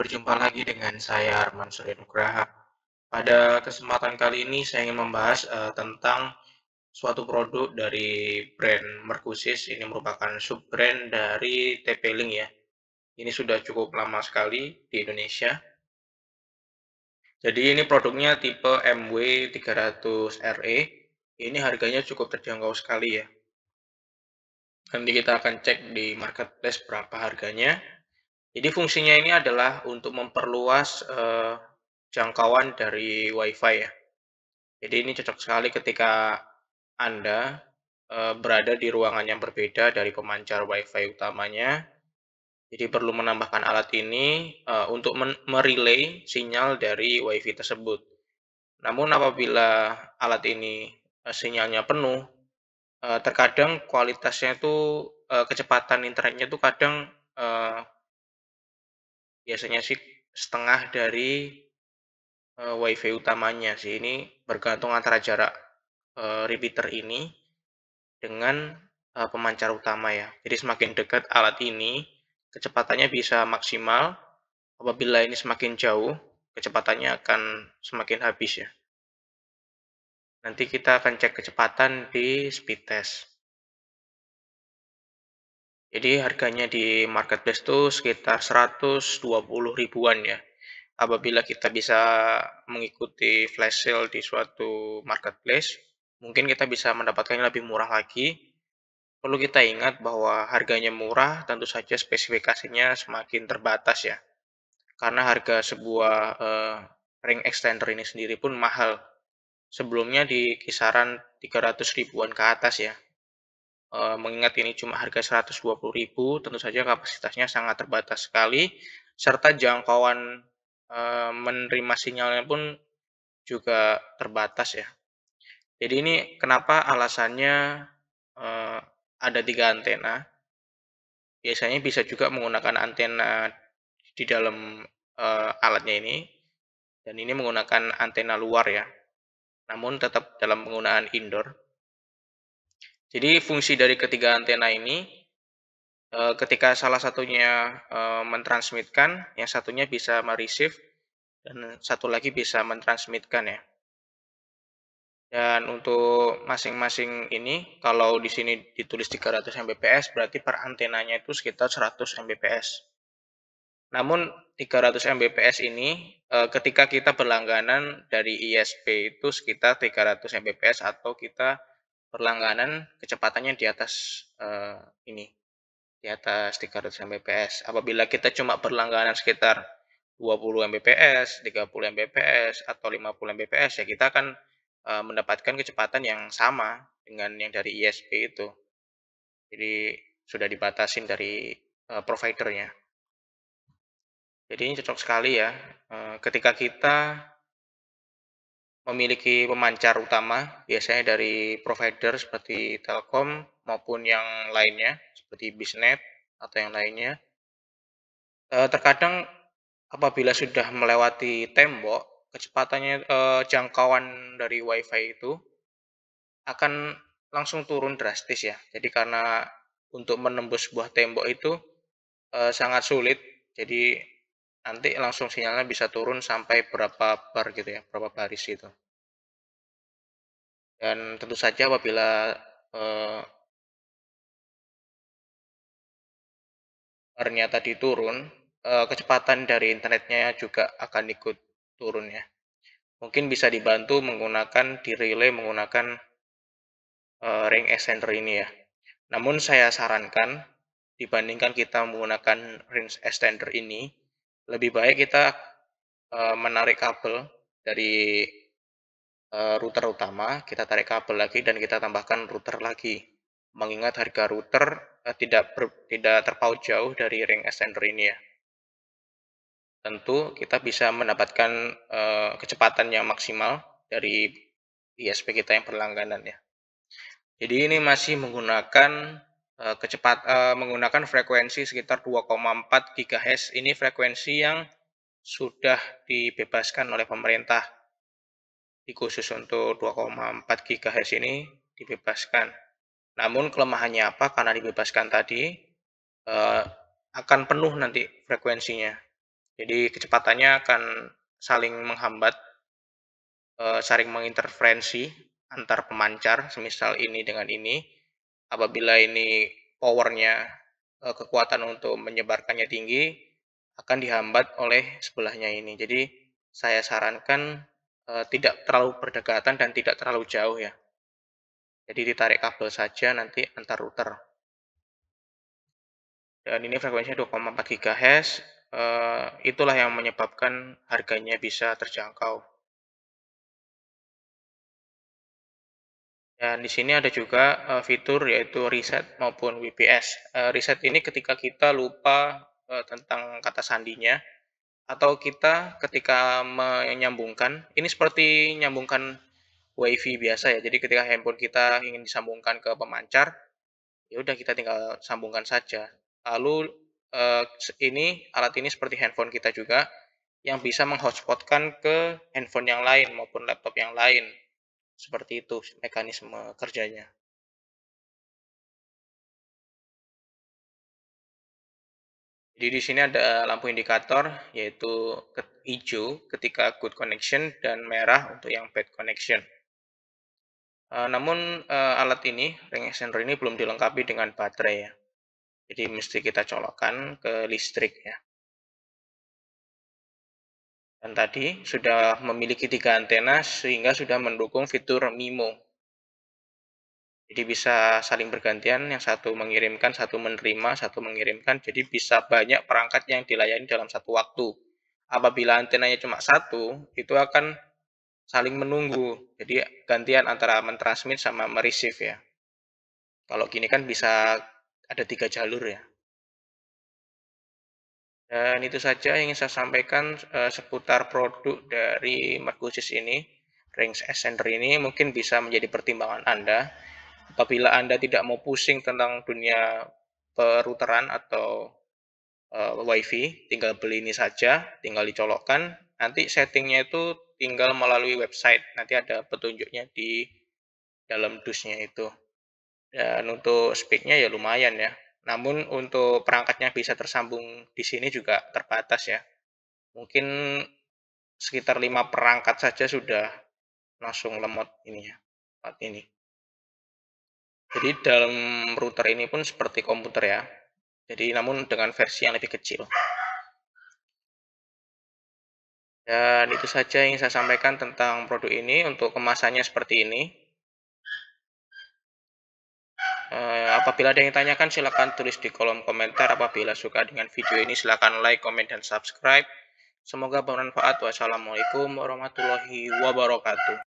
Berjumpa lagi dengan saya Arman Surya Nugraha. Pada kesempatan kali ini saya ingin membahas uh, tentang suatu produk dari brand Merkusis. Ini merupakan sub-brand dari TP-Link ya. Ini sudah cukup lama sekali di Indonesia. Jadi ini produknya tipe MW300RE. Ini harganya cukup terjangkau sekali ya. Nanti kita akan cek di marketplace berapa harganya. Jadi fungsinya ini adalah untuk memperluas uh, jangkauan dari WiFi ya. Jadi ini cocok sekali ketika Anda uh, berada di ruangan yang berbeda dari pemancar WiFi utamanya. Jadi perlu menambahkan alat ini uh, untuk merelay sinyal dari WiFi tersebut. Namun apabila alat ini uh, sinyalnya penuh, uh, terkadang kualitasnya itu uh, kecepatan internetnya itu kadang uh, biasanya sih setengah dari uh, wifi utamanya sih ini bergantung antara jarak uh, repeater ini dengan uh, pemancar utama ya jadi semakin dekat alat ini kecepatannya bisa maksimal apabila ini semakin jauh kecepatannya akan semakin habis ya nanti kita akan cek kecepatan di speed test jadi harganya di marketplace itu sekitar 120 ribuan ya. Apabila kita bisa mengikuti flash sale di suatu marketplace, mungkin kita bisa mendapatkannya lebih murah lagi. Perlu kita ingat bahwa harganya murah, tentu saja spesifikasinya semakin terbatas ya. Karena harga sebuah eh, ring extender ini sendiri pun mahal. Sebelumnya di kisaran 300 ribuan ke atas ya. Eh, mengingat ini cuma harga 120.000 tentu saja kapasitasnya sangat terbatas sekali serta jangkauan eh, menerima sinyalnya pun juga terbatas ya. Jadi ini kenapa alasannya eh, ada tiga antena. Biasanya bisa juga menggunakan antena di dalam alatnya ini dan ini menggunakan antena luar ya. Namun tetap dalam penggunaan indoor. Jadi fungsi dari ketiga antena ini eh, ketika salah satunya eh, mentransmitkan, yang satunya bisa mereceive dan satu lagi bisa mentransmitkan ya. Dan untuk masing-masing ini, kalau di sini ditulis 300 Mbps, berarti per antenanya itu sekitar 100 Mbps. Namun 300 Mbps ini, eh, ketika kita berlangganan dari ISP itu sekitar 300 Mbps atau kita perlangganan kecepatannya di atas uh, ini di atas 300 Mbps. Apabila kita cuma berlangganan sekitar 20 Mbps, 30 Mbps atau 50 Mbps ya kita akan uh, mendapatkan kecepatan yang sama dengan yang dari ISP itu. Jadi sudah dibatasin dari uh, providernya. Jadi ini cocok sekali ya uh, ketika kita memiliki pemancar utama biasanya dari provider seperti Telkom maupun yang lainnya seperti Bisnet atau yang lainnya. Eh, terkadang apabila sudah melewati tembok, kecepatannya eh, jangkauan dari WiFi itu akan langsung turun drastis ya. Jadi karena untuk menembus sebuah tembok itu eh, sangat sulit. Jadi nanti langsung sinyalnya bisa turun sampai berapa bar gitu ya, berapa baris gitu. Dan tentu saja apabila eh, barnya tadi turun, eh, kecepatan dari internetnya juga akan ikut turun ya. Mungkin bisa dibantu menggunakan di relay menggunakan eh, ring extender ini ya. Namun saya sarankan dibandingkan kita menggunakan ring extender ini, lebih baik kita uh, menarik kabel dari uh, router utama, kita tarik kabel lagi dan kita tambahkan router lagi. Mengingat harga router uh, tidak ber, tidak terpaut jauh dari ring extender ini ya. Tentu kita bisa mendapatkan uh, kecepatan yang maksimal dari ISP kita yang berlangganan ya. Jadi ini masih menggunakan Eh, kecepat uh, menggunakan frekuensi sekitar 2,4 GHz. Ini frekuensi yang sudah dibebaskan oleh pemerintah. Di khusus untuk 2,4 GHz ini dibebaskan. Namun kelemahannya apa? Karena dibebaskan tadi uh, akan penuh nanti frekuensinya. Jadi kecepatannya akan saling menghambat, uh, saling menginterferensi antar pemancar, semisal ini dengan ini apabila ini powernya eh, kekuatan untuk menyebarkannya tinggi akan dihambat oleh sebelahnya ini. Jadi saya sarankan eh, tidak terlalu berdekatan dan tidak terlalu jauh ya. Jadi ditarik kabel saja nanti antar router. Dan ini frekuensinya 2,4 GHz. Eh, itulah yang menyebabkan harganya bisa terjangkau. Dan di sini ada juga uh, fitur yaitu reset maupun WPS. Uh, eh, reset ini ketika kita lupa uh, tentang kata sandinya atau kita ketika menyambungkan, ini seperti menyambungkan WiFi biasa ya. Jadi ketika handphone kita ingin disambungkan ke pemancar, ya udah kita tinggal sambungkan saja. Lalu uh, ini alat ini seperti handphone kita juga yang bisa menghotspotkan ke handphone yang lain maupun laptop yang lain. Seperti itu mekanisme kerjanya. Jadi di sini ada lampu indikator yaitu hijau ketika good connection dan merah untuk yang bad connection. Uh, namun uh, alat ini, ring extender ini belum dilengkapi dengan baterai ya. Jadi mesti kita colokkan ke listrik ya dan tadi sudah memiliki tiga antena sehingga sudah mendukung fitur MIMO. Jadi bisa saling bergantian, yang satu mengirimkan, satu menerima, satu mengirimkan. Jadi bisa banyak perangkat yang dilayani dalam satu waktu. Apabila antenanya cuma satu, itu akan saling menunggu. Jadi gantian antara mentransmit sama mereceive ya. Kalau gini kan bisa ada tiga jalur ya. Dan itu saja yang ingin saya sampaikan eh, seputar produk dari Merkusis ini, Rings Ascender ini mungkin bisa menjadi pertimbangan Anda. Apabila Anda tidak mau pusing tentang dunia peruteran atau uh, WiFi, tinggal beli ini saja, tinggal dicolokkan. Nanti settingnya itu tinggal melalui website. Nanti ada petunjuknya di dalam dusnya itu. Dan untuk speednya ya lumayan ya, namun untuk perangkatnya bisa tersambung di sini juga terbatas ya. Mungkin sekitar 5 perangkat saja sudah langsung lemot ini ya, saat ini. Jadi dalam router ini pun seperti komputer ya. Jadi namun dengan versi yang lebih kecil. Dan itu saja yang saya sampaikan tentang produk ini. Untuk kemasannya seperti ini. Eh, apabila ada yang tanyakan silahkan tulis di kolom komentar. Apabila suka dengan video ini silahkan like, comment, dan subscribe. Semoga bermanfaat. Wassalamualaikum warahmatullahi wabarakatuh.